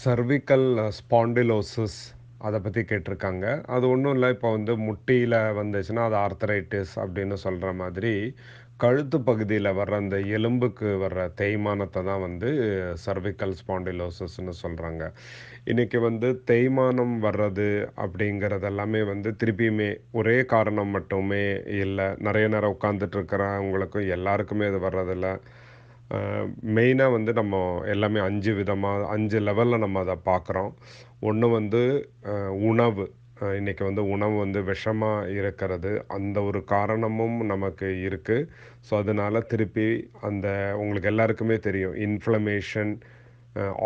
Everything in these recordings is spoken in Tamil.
சர்விக்கல் ஸ்பாண்டிலோசிஸ் uh, அதை பற்றி கேட்டிருக்காங்க அது ஒன்றும் இல்லை இப்போ வந்து முட்டியில் வந்துச்சுன்னா அது ஆர்த்தரைட்டிஸ் அப்படின்னு சொல்கிற மாதிரி கழுத்து பகுதியில் வர்ற அந்த எலும்புக்கு வர்ற தேய்மானத்தை தான் வந்து சர்விக்கல் ஸ்பாண்டிலோசஸ்ன்னு சொல்கிறாங்க இன்றைக்கி வந்து தேய்மானம் வர்றது அப்படிங்கிறது எல்லாமே வந்து திருப்பியுமே ஒரே காரணம் மட்டுமே இல்லை நிறைய நேரம் உட்காந்துட்டு இருக்கிறவங்களுக்கும் எல்லாருக்குமே இது வர்றதில்லை மெயினாக வந்து நம்ம எல்லாமே அஞ்சு விதமாக அஞ்சு லெவலில் நம்ம அதை பார்க்குறோம் ஒன்று வந்து உணவு இன்றைக்கி வந்து உணவு வந்து விஷமாக இருக்கிறது அந்த ஒரு காரணமும் நமக்கு இருக்குது ஸோ அதனால் திருப்பி அந்த உங்களுக்கு எல்லாருக்குமே தெரியும் இன்ஃப்ளமேஷன்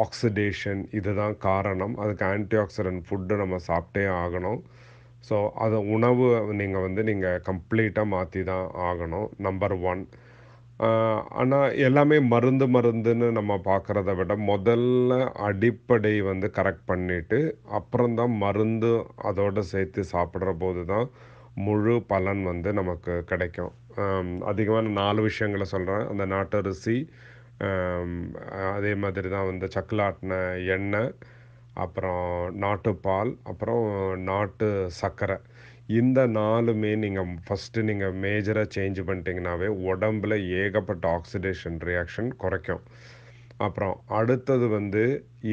ஆக்சிடேஷன் இதுதான் காரணம் அதுக்கு ஆன்டி ஆக்சிடென்ட் ஃபுட்டு நம்ம சாப்பிட்டே ஆகணும் ஸோ அதை உணவு நீங்கள் வந்து நீங்கள் கம்ப்ளீட்டாக மாற்றி தான் ஆகணும் நம்பர் ஒன் ஆனால் எல்லாமே மருந்து மருந்துன்னு நம்ம பார்க்குறத விட முதல்ல அடிப்படை வந்து கரெக்ட் பண்ணிவிட்டு அப்புறம்தான் மருந்து அதோடு சேர்த்து சாப்பிட்ற போது தான் முழு பலன் வந்து நமக்கு கிடைக்கும் அதிகமான நாலு விஷயங்களை சொல்கிறேன் அந்த நாட்டரிசி அதே மாதிரி தான் வந்து சக்கலாட்டின எண்ணெய் அப்புறம் நாட்டுப்பால் அப்புறம் நாட்டு சர்க்கரை இந்த நாலுமே நீங்கள் ஃபஸ்ட்டு நீங்கள் மேஜராக சேஞ்ச் பண்ணிட்டீங்கனாவே உடம்பில் ஏகப்பட்ட ஆக்சிடேஷன் ரியாக்ஷன் குறைக்கும் அப்புறம் அடுத்தது வந்து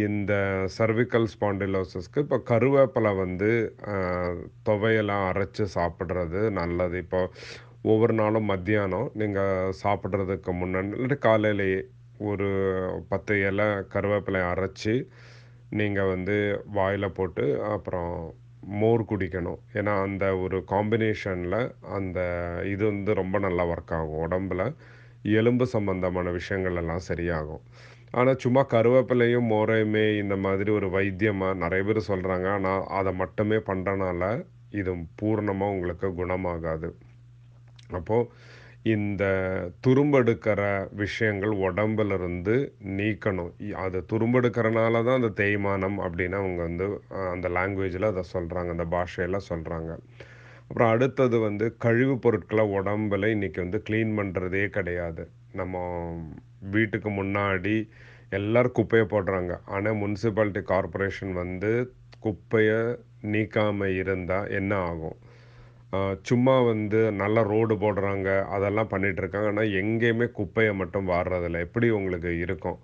இந்த சர்விக்கல் ஸ்பாண்டிலோசஸ்க்கு இப்போ கருவேப்பிலை வந்து துவையெல்லாம் அரைச்சி சாப்பிட்றது நல்லது இப்போ ஒவ்வொரு நாளும் மத்தியானம் நீங்கள் சாப்பிட்றதுக்கு முன்னாடி இல்லாட்டி காலையிலேயே ஒரு பத்து இலை கருவேப்பிலை அரைச்சி நீங்கள் வந்து வாயில் போட்டு அப்புறம் மோர் குடிக்கணும் ஏன்னா அந்த ஒரு காம்பினேஷனில் அந்த இது வந்து ரொம்ப நல்லா ஒர்க் ஆகும் உடம்புல எலும்பு சம்பந்தமான விஷயங்கள் எல்லாம் சரியாகும் ஆனால் சும்மா கருவேப்பிலையும் மோரையுமே இந்த மாதிரி ஒரு வைத்தியமாக நிறைய பேர் சொல்கிறாங்க ஆனால் அதை மட்டுமே பண்ணுறனால இது பூர்ணமாக உங்களுக்கு குணமாகாது அப்போது இந்த துரும்பெடுக்கிற விஷயங்கள் இருந்து நீக்கணும் அது துரும்பெடுக்கிறனால தான் அந்த தேய்மானம் அப்படின்னு அவங்க வந்து அந்த லாங்குவேஜில் அதை சொல்கிறாங்க அந்த பாஷையில் சொல்கிறாங்க அப்புறம் அடுத்தது வந்து கழிவுப் பொருட்களை உடம்புல இன்றைக்கி வந்து க்ளீன் பண்ணுறதே கிடையாது நம்ம வீட்டுக்கு முன்னாடி எல்லோரும் குப்பையை போடுறாங்க ஆனால் முனிசிபாலிட்டி கார்பரேஷன் வந்து குப்பையை நீக்காமல் இருந்தால் என்ன ஆகும் சும்மா வந்து நல்லா ரோடு போடுறாங்க அதெல்லாம் பண்ணிகிட்ருக்காங்க ஆனால் எங்கேயுமே குப்பையை மட்டும் வாடுறதில்ல எப்படி உங்களுக்கு இருக்கும்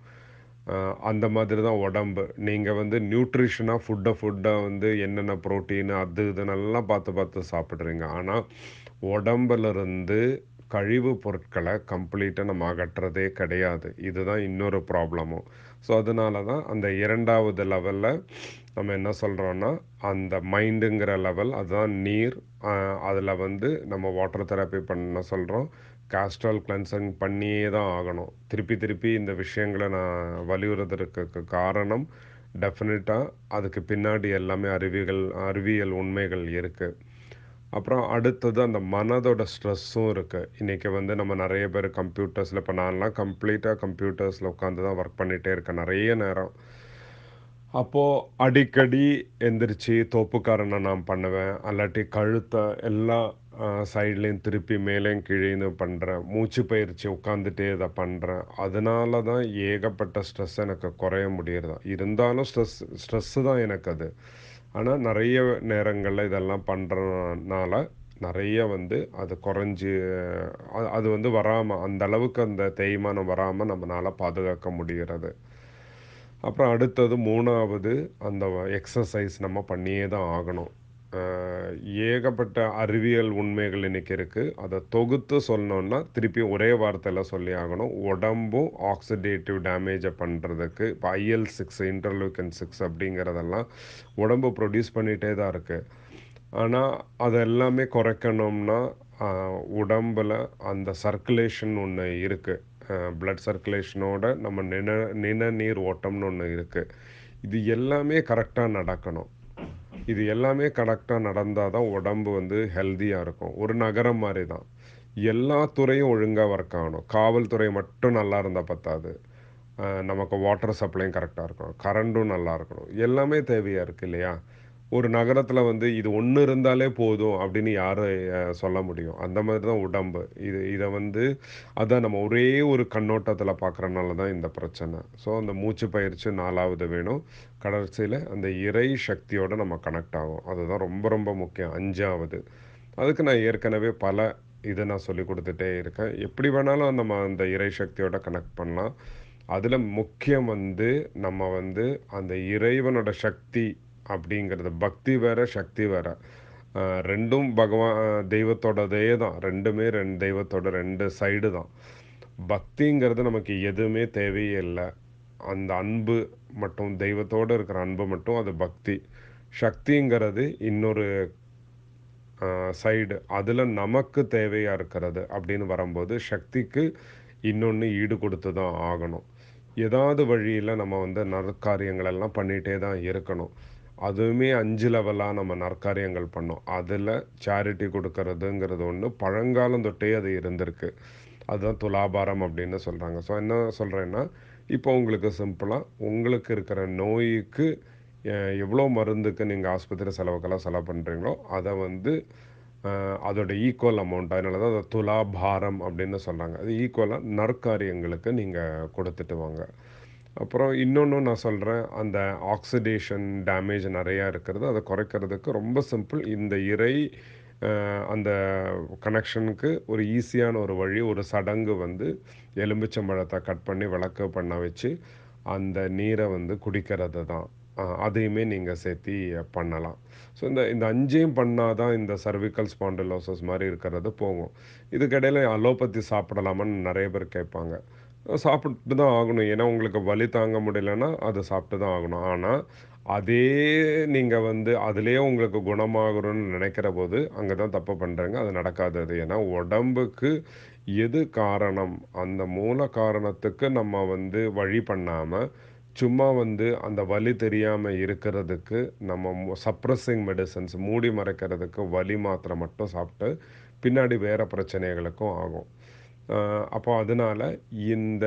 அந்த மாதிரி தான் உடம்பு நீங்கள் வந்து நியூட்ரிஷனாக ஃபுட்டை ஃபுட்டை வந்து என்னென்ன ப்ரோட்டீன் அது நல்லா பார்த்து பார்த்து சாப்பிட்றீங்க ஆனால் உடம்புலேருந்து கழிவு பொருட்களை கம்ப்ளீட்டாக நம்ம அகற்றுறதே கிடையாது இதுதான் இன்னொரு ப்ராப்ளமும் ஸோ அதனால தான் அந்த இரண்டாவது லெவலில் நம்ம என்ன சொல்கிறோன்னா அந்த மைண்டுங்கிற லெவல் அதுதான் நீர் அதில் வந்து நம்ம வாட்டர் தெரப்பி பண்ண சொல்கிறோம் காஸ்ட்ரால் கிளென்சிங் பண்ணியே தான் ஆகணும் திருப்பி திருப்பி இந்த விஷயங்களை நான் வலியுறுத்துறதுக்கு காரணம் டெஃபினட்டாக அதுக்கு பின்னாடி எல்லாமே அறிவிகள் அறிவியல் உண்மைகள் இருக்குது அப்புறம் அடுத்தது அந்த மனதோட ஸ்ட்ரெஸ்ஸும் இருக்குது இன்றைக்கி வந்து நம்ம நிறைய பேர் கம்ப்யூட்டர்ஸில் இப்போ நான்லாம் கம்ப்ளீட்டாக கம்ப்யூட்டர்ஸில் உட்காந்து தான் ஒர்க் பண்ணிகிட்டே இருக்கேன் நிறைய நேரம் அப்போது அடிக்கடி எந்திரிச்சு தோப்புக்காரனை நான் பண்ணுவேன் அல்லாட்டி கழுத்தை எல்லா சைட்லேயும் திருப்பி மேலேயும் கீழேயும் பண்ணுறேன் மூச்சு பயிற்சி உட்காந்துட்டே இதை பண்ணுறேன் அதனால தான் ஏகப்பட்ட ஸ்ட்ரெஸ் எனக்கு குறைய முடியறதா இருந்தாலும் ஸ்ட்ரெஸ் ஸ்ட்ரெஸ்ஸு தான் எனக்கு அது ஆனால் நிறைய நேரங்களில் இதெல்லாம் பண்ணுறதுனால நிறைய வந்து அது குறைஞ்சி அது வந்து வராமல் அந்த அளவுக்கு அந்த தேய்மானம் வராமல் நம்மளால் பாதுகாக்க முடிகிறது அப்புறம் அடுத்தது மூணாவது அந்த எக்ஸசைஸ் நம்ம பண்ணியே தான் ஆகணும் ஏகப்பட்ட அறிவியல் உண்மைகள் இன்றைக்கி இருக்குது அதை தொகுத்து சொல்லணுன்னா திருப்பி ஒரே வார்த்தையில் சொல்லி ஆகணும் உடம்பும் ஆக்சிடேட்டிவ் டேமேஜை பண்ணுறதுக்கு இப்போ ஐஎல் சிக்ஸ் இன்டர்லூக்கன் சிக்ஸ் அப்படிங்கிறதெல்லாம் உடம்பு ப்ரொடியூஸ் பண்ணிகிட்டே தான் இருக்குது ஆனால் அதை எல்லாமே குறைக்கணும்னா உடம்பில் அந்த சர்க்குலேஷன் ஒன்று இருக்குது ப்ளட் சர்க்குலேஷனோட நம்ம நின நின நீர் ஓட்டம்னு ஒன்று இருக்குது இது எல்லாமே கரெக்டாக நடக்கணும் இது எல்லாமே கரெக்டாக நடந்தால் தான் உடம்பு வந்து ஹெல்த்தியாக இருக்கும் ஒரு நகரம் மாதிரி தான் எல்லா துறையும் ஒழுங்காக ஒர்க் ஆகணும் காவல்துறை மட்டும் நல்லா இருந்தால் பத்தாது நமக்கு வாட்டர் சப்ளையும் கரெக்டாக இருக்கணும் கரண்ட்டும் நல்லா இருக்கணும் எல்லாமே தேவையாக இருக்குது இல்லையா ஒரு நகரத்தில் வந்து இது ஒன்று இருந்தாலே போதும் அப்படின்னு யாரும் சொல்ல முடியும் அந்த மாதிரி தான் உடம்பு இது இதை வந்து அதான் நம்ம ஒரே ஒரு கண்ணோட்டத்தில் பார்க்குறனால தான் இந்த பிரச்சனை ஸோ அந்த மூச்சு பயிற்சி நாலாவது வேணும் கடைசியில் அந்த இறை சக்தியோடு நம்ம கனெக்ட் ஆகும் அதுதான் ரொம்ப ரொம்ப முக்கியம் அஞ்சாவது அதுக்கு நான் ஏற்கனவே பல இதை நான் சொல்லி கொடுத்துட்டே இருக்கேன் எப்படி வேணாலும் நம்ம அந்த இறை சக்தியோட கனெக்ட் பண்ணலாம் அதில் முக்கியம் வந்து நம்ம வந்து அந்த இறைவனோட சக்தி அப்படிங்கிறது பக்தி வேற சக்தி வேற ரெண்டும் பகவான் தெய்வத்தோடதே தான் ரெண்டுமே ரெண்டு தெய்வத்தோட ரெண்டு சைடு தான் பக்திங்கிறது நமக்கு எதுவுமே தேவையே இல்லை அந்த அன்பு மட்டும் தெய்வத்தோடு இருக்கிற அன்பு மட்டும் அது பக்தி சக்திங்கிறது இன்னொரு சைடு அதில் நமக்கு தேவையாக இருக்கிறது அப்படின்னு வரும்போது சக்திக்கு இன்னொன்று ஈடு கொடுத்து தான் ஆகணும் ஏதாவது வழியில் நம்ம வந்து நற்காரியங்களெல்லாம் பண்ணிகிட்டே தான் இருக்கணும் அதுவுமே அஞ்சு லெவலாக நம்ம நற்காரியங்கள் பண்ணோம் அதில் சேரிட்டி கொடுக்கறதுங்கிறது ஒன்று பழங்காலம் தொட்டே அது இருந்திருக்கு அதுதான் துலாபாரம் அப்படின்னு சொல்கிறாங்க ஸோ என்ன சொல்கிறேன்னா இப்போ உங்களுக்கு சிம்பிளாக உங்களுக்கு இருக்கிற நோய்க்கு எவ்வளோ மருந்துக்கு நீங்கள் ஆஸ்பத்திரி செலவுக்கெல்லாம் செலவு பண்ணுறீங்களோ அதை வந்து அதோட ஈக்குவல் அமௌண்ட் அதனால தான் அதை துலாபாரம் அப்படின்னு சொல்கிறாங்க அது ஈக்குவலாக நற்காரியங்களுக்கு நீங்கள் கொடுத்துட்டு வாங்க அப்புறம் இன்னொன்று நான் சொல்கிறேன் அந்த ஆக்சிடேஷன் டேமேஜ் நிறையா இருக்கிறது அதை குறைக்கிறதுக்கு ரொம்ப சிம்பிள் இந்த இறை அந்த கனெக்ஷனுக்கு ஒரு ஈஸியான ஒரு வழி ஒரு சடங்கு வந்து எலும்பிச்சம்பழத்தை கட் பண்ணி விளக்கு பண்ண வச்சு அந்த நீரை வந்து குடிக்கிறது தான் அதையுமே நீங்கள் சேர்த்தி பண்ணலாம் ஸோ இந்த இந்த அஞ்சையும் பண்ணால் தான் இந்த சர்விக்கல் ஸ்பாண்டலோசஸ் மாதிரி இருக்கிறது போகும் இதுக்கிடையில் அலோபதி சாப்பிடலாமான்னு நிறைய பேர் கேட்பாங்க சாப்பிட்டு தான் ஆகணும் ஏன்னா உங்களுக்கு வலி தாங்க முடியலன்னா அதை சாப்பிட்டு தான் ஆகணும் ஆனால் அதே நீங்கள் வந்து அதுலேயே உங்களுக்கு குணமாகணும்னு நினைக்கிற போது அங்கே தான் தப்பு பண்ணுறங்க அது நடக்காது அது ஏன்னா உடம்புக்கு எது காரணம் அந்த மூல காரணத்துக்கு நம்ம வந்து வழி பண்ணாமல் சும்மா வந்து அந்த வலி தெரியாமல் இருக்கிறதுக்கு நம்ம சப்ரஸிங் மெடிசன்ஸ் மூடி மறைக்கிறதுக்கு வலி மாத்திரை மட்டும் சாப்பிட்டு பின்னாடி வேறு பிரச்சனைகளுக்கும் ஆகும் அப்போ அதனால் இந்த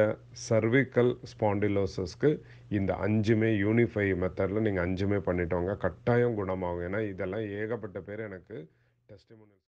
சர்விக்கல் ஸ்பாண்டிலோசஸ்க்கு இந்த அஞ்சுமே யூனிஃபை மெத்தடில் நீங்கள் அஞ்சுமே பண்ணிட்டோங்க கட்டாயம் குணமாகும் ஏன்னா இதெல்லாம் ஏகப்பட்ட பேர் எனக்கு டெஸ்டிமோனியல்